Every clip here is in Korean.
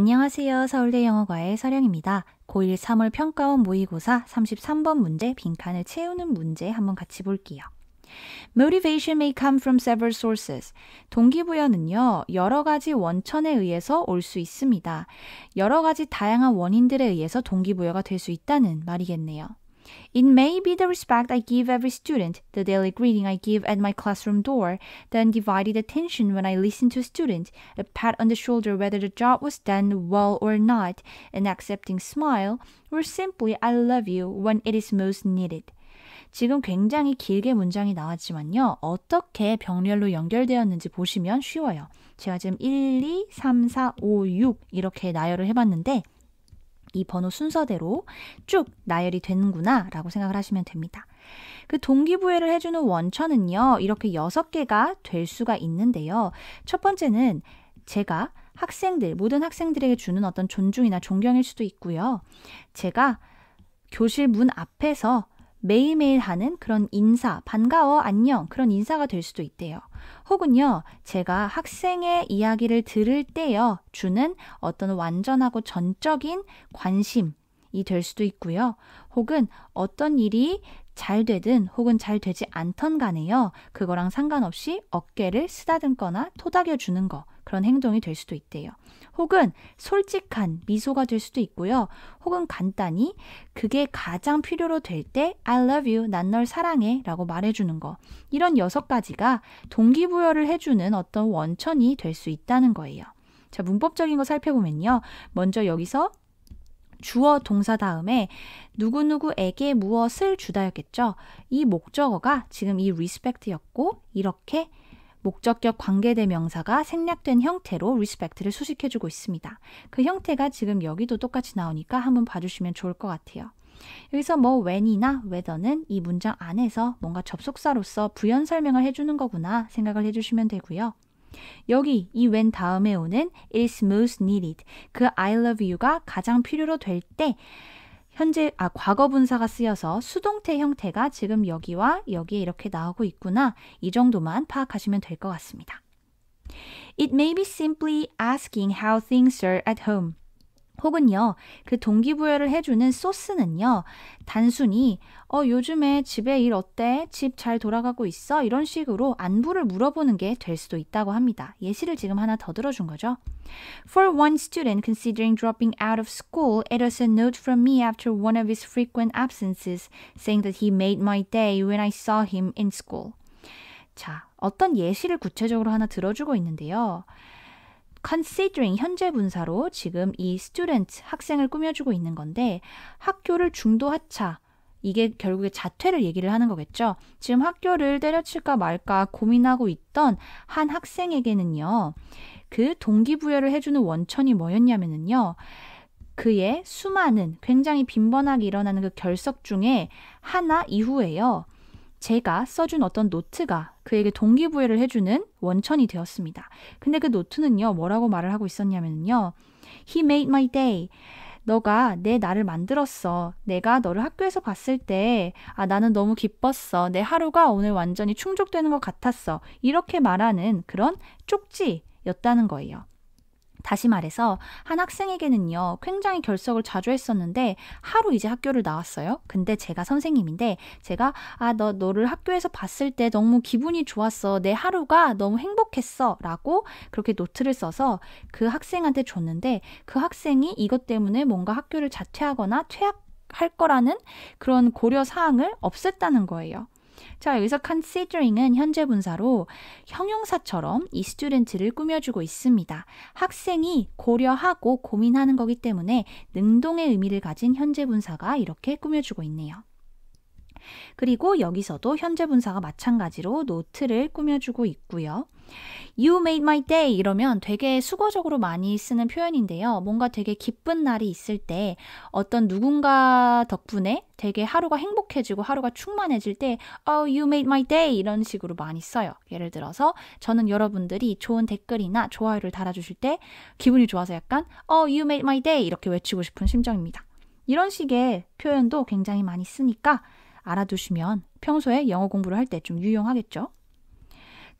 안녕하세요. 서울대 영어과의 서령입니다. 고1 3월 평가원 모의고사 33번 문제 빈칸을 채우는 문제 한번 같이 볼게요. Motivation may come from several sources. 동기부여는요, 여러 가지 원천에 의해서 올 수 있습니다. 여러 가지 다양한 원인들에 의해서 동기부여가 될 수 있다는 말이겠네요. It may be the respect I give every student, the daily greeting I give at my classroom door, the undivided attention when I listen to a student, a pat on the shoulder whether the job was done well or not, an accepting smile, or simply I love you when it is most needed. 지금 굉장히 길게 문장이 나왔지만요. 어떻게 병렬로 연결되었는지 보시면 쉬워요. 제가 지금 1, 2, 3, 4, 5, 6 이렇게 나열을 해봤는데 이 번호 순서대로 쭉 나열이 되는구나 라고 생각을 하시면 됩니다. 그 동기부여를 해주는 원천은요, 이렇게 여섯 개가 될 수가 있는데요. 첫 번째는 제가 학생들, 모든 학생들에게 주는 어떤 존중이나 존경일 수도 있고요. 제가 교실 문 앞에서 매일매일 하는 그런 인사, 반가워, 안녕, 그런 인사가 될 수도 있대요. 혹은요, 제가 학생의 이야기를 들을 때요, 주는 어떤 완전하고 전적인 관심이 될 수도 있고요. 혹은 어떤 일이 잘 되든 혹은 잘 되지 않던 간에요. 그거랑 상관없이 어깨를 쓰다듬거나 토닥여 주는 거. 그런 행동이 될 수도 있대요. 혹은 솔직한 미소가 될 수도 있고요. 혹은 간단히 그게 가장 필요로 될 때 I love you, 난 널 사랑해 라고 말해주는 거. 이런 여섯 가지가 동기부여를 해주는 어떤 원천이 될 수 있다는 거예요. 자, 문법적인 거 살펴보면요. 먼저 여기서 주어 동사 다음에 누구누구에게 무엇을 주다였겠죠. 이 목적어가 지금 이 respect였고 이렇게 목적격 관계대명사가 생략된 형태로 respect를 수식해주고 있습니다. 그 형태가 지금 여기도 똑같이 나오니까 한번 봐주시면 좋을 것 같아요. 여기서 뭐 when이나 whether는 이 문장 안에서 뭔가 접속사로서 부연 설명을 해주는 거구나 생각을 해주시면 되고요. 여기 이 when 다음에 오는 is most needed 그 I love you가 가장 필요로 될때 현재 아 과거 분사가 쓰여서 수동태 형태가 지금 여기와 여기에 이렇게 나오고 있구나. 이 정도만 파악하시면 될 것 같습니다. It may be simply asking how things are at home. 혹은요, 그 동기부여를 해주는 소스는요, 단순히, 어, 요즘에 집에 일 어때? 집 잘 돌아가고 있어? 이런 식으로 안부를 물어보는 게 될 수도 있다고 합니다. 예시를 지금 하나 더 들어준 거죠. For one student considering dropping out of school, it was a note from me after one of his frequent absences saying that he made my day when I saw him in school. 자, 어떤 예시를 구체적으로 하나 들어주고 있는데요. considering 현재 분사로 지금 이 student 학생을 꾸며주고 있는 건데 학교를 중도 하차 이게 결국에 자퇴를 얘기를 하는 거겠죠. 지금 학교를 때려칠까 말까 고민하고 있던 한 학생에게는요. 그 동기부여를 해주는 원천이 뭐였냐면은요. 그의 수많은 굉장히 빈번하게 일어나는 그 결석 중에 하나 이후에요. 제가 써준 어떤 노트가 그에게 동기부여를 해주는 원천이 되었습니다. 근데 그 노트는요, 뭐라고 말을 하고 있었냐면요. He made my day. 너가 내 나를 만들었어. 내가 너를 학교에서 봤을 때, 아, 나는 너무 기뻤어. 내 하루가 오늘 완전히 충족되는 것 같았어. 이렇게 말하는 그런 쪽지였다는 거예요. 다시 말해서 한 학생에게는요 굉장히 결석을 자주 했었는데 하루 이제 학교를 나왔어요 근데 제가 선생님인데 제가 아 너 너를 학교에서 봤을 때 너무 기분이 좋았어 내 하루가 너무 행복했어 라고 그렇게 노트를 써서 그 학생한테 줬는데 그 학생이 이것 때문에 뭔가 학교를 자퇴하거나 퇴학 할 거라는 그런 고려 사항을 없앴다는 거예요. 자, 여기서 considering은 현재 분사로 형용사처럼 이 student를 꾸며주고 있습니다. 학생이 고려하고 고민하는 거기 때문에 능동의 의미를 가진 현재 분사가 이렇게 꾸며주고 있네요. 그리고 여기서도 현재 분사가 마찬가지로 노트를 꾸며주고 있고요. You made my day 이러면 되게 수거적으로 많이 쓰는 표현인데요. 뭔가 되게 기쁜 날이 있을 때 어떤 누군가 덕분에 되게 하루가 행복해지고 하루가 충만해질 때 Oh, you made my day 이런 식으로 많이 써요. 예를 들어서 저는 여러분들이 좋은 댓글이나 좋아요를 달아주실 때 기분이 좋아서 약간 Oh, you made my day 이렇게 외치고 싶은 심정입니다. 이런 식의 표현도 굉장히 많이 쓰니까 알아두시면 평소에 영어 공부를 할 때 좀 유용하겠죠.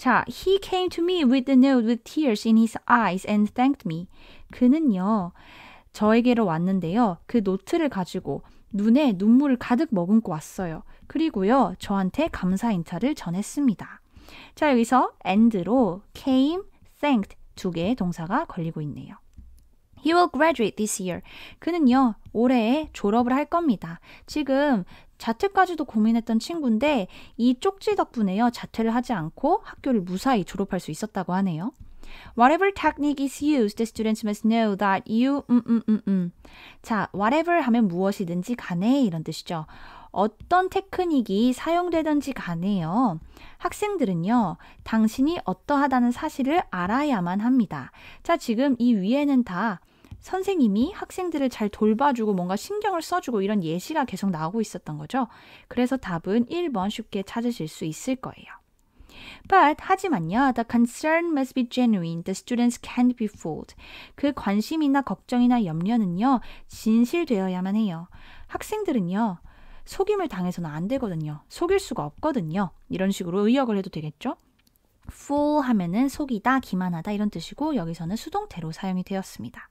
자, he came to me with the note with tears in his eyes and thanked me. 그는요, 저에게로 왔는데요. 그 노트를 가지고 눈에 눈물을 가득 머금고 왔어요. 그리고요, 저한테 감사 인사를 전했습니다. 자, 여기서 and로 came, thanked 두 개의 동사가 걸리고 있네요. He will graduate this year. 그는요, 올해에 졸업을 할 겁니다. 지금 자퇴까지도 고민했던 친구인데 이 쪽지 덕분에요, 자퇴를 하지 않고 학교를 무사히 졸업할 수 있었다고 하네요. Whatever technique is used, the students must know that you 음, 음, 음, 음. 자, whatever 하면 무엇이든지 간에 이런 뜻이죠. 어떤 테크닉이 사용되든지 간에요. 학생들은요, 당신이 어떠하다는 사실을 알아야만 합니다. 자, 지금 이 위에는 다 선생님이 학생들을 잘 돌봐주고 뭔가 신경을 써주고 이런 예시가 계속 나오고 있었던 거죠. 그래서 답은 1번 쉽게 찾으실 수 있을 거예요. But 하지만요, the concern must be genuine. The students can't be fooled. 그 관심이나 걱정이나 염려는요, 진실되어야만 해요. 학생들은요, 속임을 당해서는 안 되거든요. 속일 수가 없거든요. 이런 식으로 의역을 해도 되겠죠? fool 하면은 속이다, 기만하다 이런 뜻이고 여기서는 수동태로 사용이 되었습니다.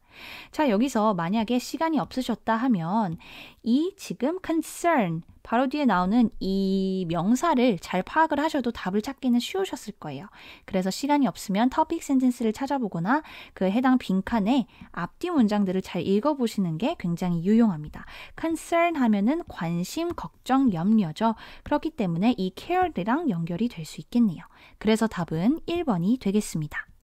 자, 여기서 만약에 시간이 없으셨다 하면 이 지금 concern 바로 뒤에 나오는 이 명사를 잘 파악을 하셔도 답을 찾기는 쉬우셨을 거예요. 그래서 시간이 없으면 topic sentence를 찾아보거나 그 해당 빈칸에 앞뒤 문장들을 잘 읽어보시는 게 굉장히 유용합니다. concern 하면은 관심, 걱정, 염려죠. 그렇기 때문에 이 care랑 연결이 될 수 있겠네요. 그래서 답은 1번이 되겠습니다.